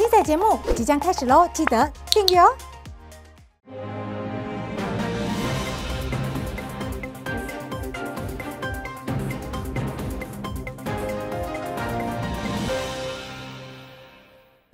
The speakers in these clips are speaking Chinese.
精彩节目即将开始喽，记得订阅哦！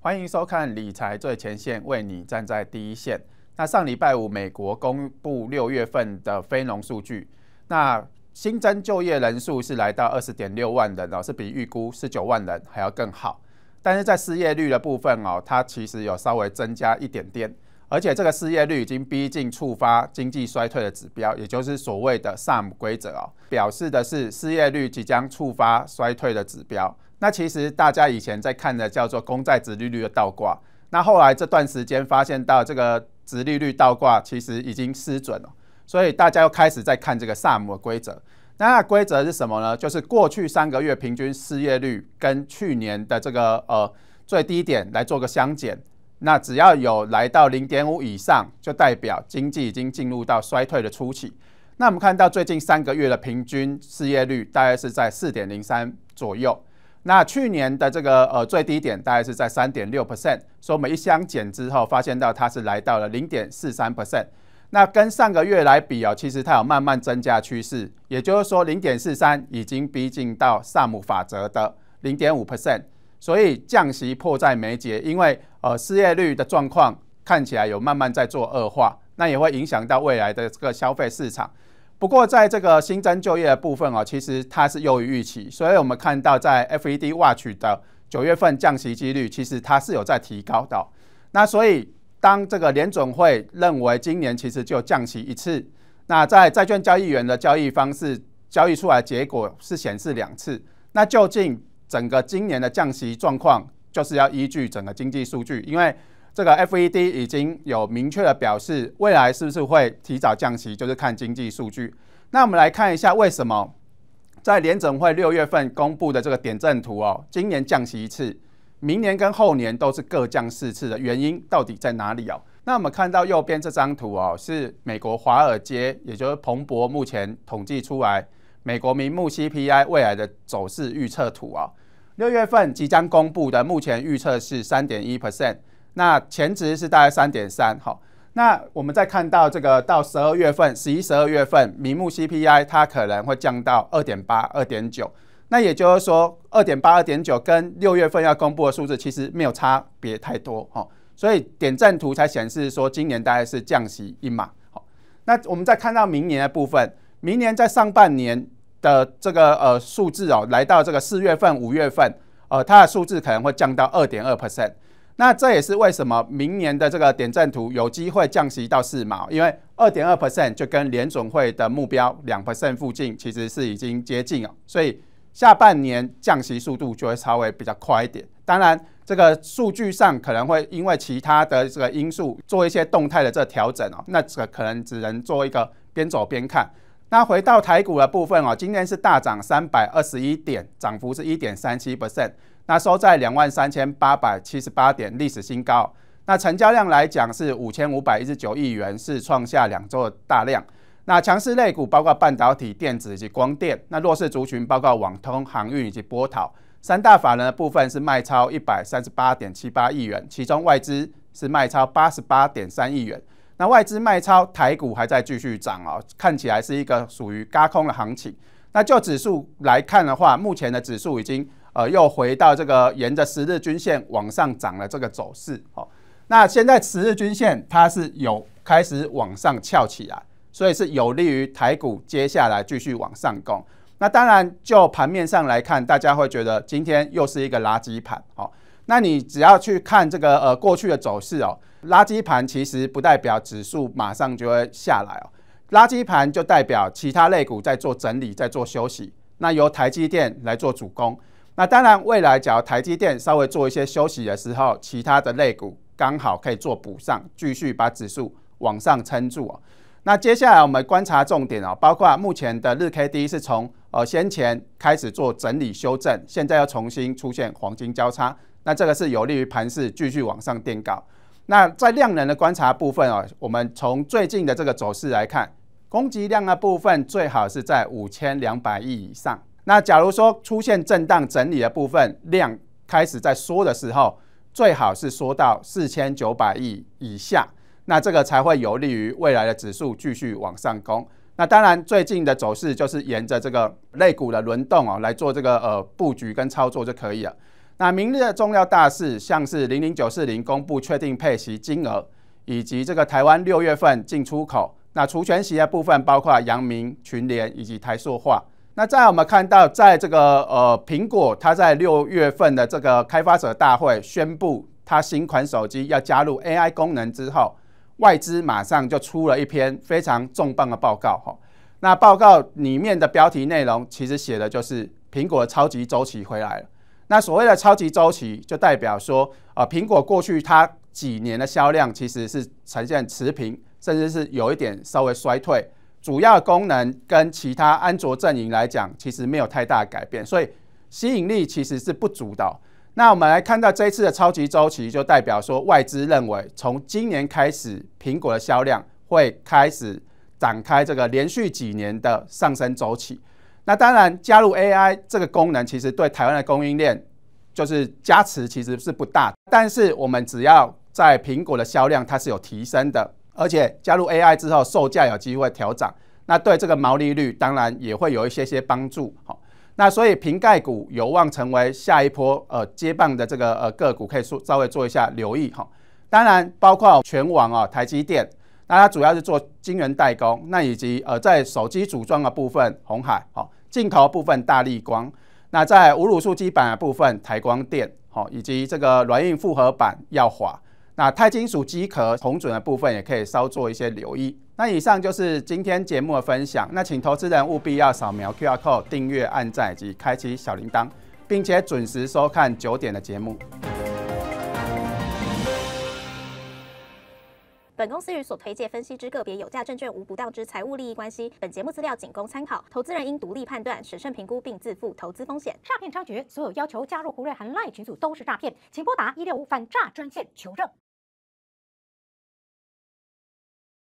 欢迎收看《理财最前线》，为你站在第一线。那上礼拜五，美国公布六月份的非农数据，那新增就业人数是来到二十点六万人哦，是比预估十九万人还要更好。但是在失业率的部分哦，它其实有稍微增加一点点，而且这个失业率已经逼近触发经济衰退的指标，也就是所谓的萨姆规则哦，表示的是失业率即将触发衰退的指标。那其实大家以前在看的叫做公债值利率的倒挂，那后来这段时间发现到这个值利率倒挂其实已经失准了，所以大家又开始在看这个萨姆规则。那规则是什么呢？就是过去三个月平均失业率跟去年的这个呃最低点来做个相减。那只要有来到零点五以上，就代表经济已经进入到衰退的初期。那我们看到最近三个月的平均失业率大概是在四点零三左右。那去年的这个呃最低点大概是在三点六 percent。所以我们一相减之后，发现到它是来到了零点四三 percent。那跟上个月来比哦，其实它有慢慢增加趋势。也就是说，零点四三已经逼近到萨姆法则的零点五 percent，所以降息迫在眉睫。因为呃失业率的状况看起来有慢慢在做恶化，那也会影响到未来的这个消费市场。不过，在这个新增就业的部分哦，其实它是优于预期，所以我们看到在 FED Watch 的九月份降息几率，其实它是有在提高的。那所以当这个联准会认为今年其实就降息一次。那在债券交易员的交易方式，交易出来结果是显示两次。那究竟整个今年的降息状况，就是要依据整个经济数据，因为这个 FED 已经有明确的表示，未来是不是会提早降息，就是看经济数据。那我们来看一下为什么，在联准会六月份公布的这个点阵图哦，今年降息一次。明年跟后年都是各降四次的原因到底在哪里哦？那我们看到右边这张图哦，是美国华尔街，也就是彭博目前统计出来美国名目 CPI 未来的走势预测图哦。六月份即将公布的，目前预测是三点一 percent，那前值是大概三点三。好，那我们再看到这个到十二月份，十一、十二月份名目 CPI 它可能会降到二点八、二点九。那也就是说，二点八、二点九跟六月份要公布的数字其实没有差别太多哈，所以点阵图才显示说今年大概是降息一码。好，那我们再看到明年的部分，明年在上半年的这个呃数字哦，来到这个四月份、五月份，呃，它的数字可能会降到二点二 percent。那这也是为什么明年的这个点阵图有机会降息到四码，因为二点二 percent 就跟联总会的目标两 percent 附近其实是已经接近了，所以。下半年降息速度就会稍微比较快一点，当然这个数据上可能会因为其他的这个因素做一些动态的这调整哦，那这可能只能做一个边走边看。那回到台股的部分哦，今天是大涨三百二十一点，涨幅是一点三七 percent，那收在两万三千八百七十八点历史新高，那成交量来讲是五千五百一十九亿元，是创下两周的大量。那强势类股包括半导体、电子以及光电；那弱势族群包括网通、航运以及波导。三大法人的部分是卖超一百三十八点七八亿元，其中外资是卖超八十八点三亿元。那外资卖超台股还在继续涨哦，看起来是一个属于轧空的行情。那就指数来看的话，目前的指数已经呃又回到这个沿着十日均线往上涨了这个走势。哦。那现在十日均线它是有开始往上翘起来。所以是有利于台股接下来继续往上攻。那当然，就盘面上来看，大家会觉得今天又是一个垃圾盘。好，那你只要去看这个呃过去的走势哦，垃圾盘其实不代表指数马上就会下来哦。垃圾盘就代表其他类股在做整理，在做休息。那由台积电来做主攻。那当然，未来只要台积电稍微做一些休息的时候，其他的类股刚好可以做补上，继续把指数往上撑住哦。那接下来我们观察重点哦，包括目前的日 K D 是从呃先前开始做整理修正，现在要重新出现黄金交叉，那这个是有利于盘势继续往上垫高。那在量能的观察部分啊，我们从最近的这个走势来看，供给量的部分最好是在五千两百亿以上。那假如说出现震荡整理的部分量开始在缩的时候，最好是缩到四千九百亿以下。那这个才会有利于未来的指数继续往上攻。那当然，最近的走势就是沿着这个类股的轮动哦来做这个呃布局跟操作就可以了。那明日的重要大事，像是零零九四零公布确定配息金额，以及这个台湾六月份进出口。那除权息的部分包括阳明、群联以及台塑化。那再我们看到，在这个呃苹果，它在六月份的这个开发者大会宣布它新款手机要加入 AI 功能之后。外资马上就出了一篇非常重磅的报告，哈。那报告里面的标题内容其实写的就是苹果超级周期回来了。那所谓的超级周期，就代表说啊，苹果过去它几年的销量其实是呈现持平，甚至是有一点稍微衰退。主要功能跟其他安卓阵营来讲，其实没有太大改变，所以吸引力其实是不足的。那我们来看到这一次的超级周期，就代表说外资认为从今年开始，苹果的销量会开始展开这个连续几年的上升周期。那当然，加入 AI 这个功能，其实对台湾的供应链就是加持其实是不大。但是我们只要在苹果的销量它是有提升的，而且加入 AI 之后，售价有机会调整，那对这个毛利率当然也会有一些些帮助。好。那所以瓶盖股有望成为下一波呃接棒的这个呃个股，可以做稍微做一下留意哈。当然包括全网啊，台积电，那它主要是做晶圆代工，那以及呃在手机组装的部分，红海哦，镜头部分大力光，那在无卤素基板的部分，台光电哦，以及这个软硬复合板耀华，那钛金属机壳红准的部分也可以稍做一些留意。那以上就是今天节目的分享。那请投资人务必要扫描 QR code 订阅按赞以及开启小铃铛，并且准时收看九点的节目。本公司与所推介分析之个别有价证券无不当之财务利益关系。本节目资料仅供参考，投资人应独立判断、审慎评估并自负投资风险。诈骗猖獗，所有要求加入胡瑞行 e 群组都是诈骗，请拨打一六五反诈专线求证。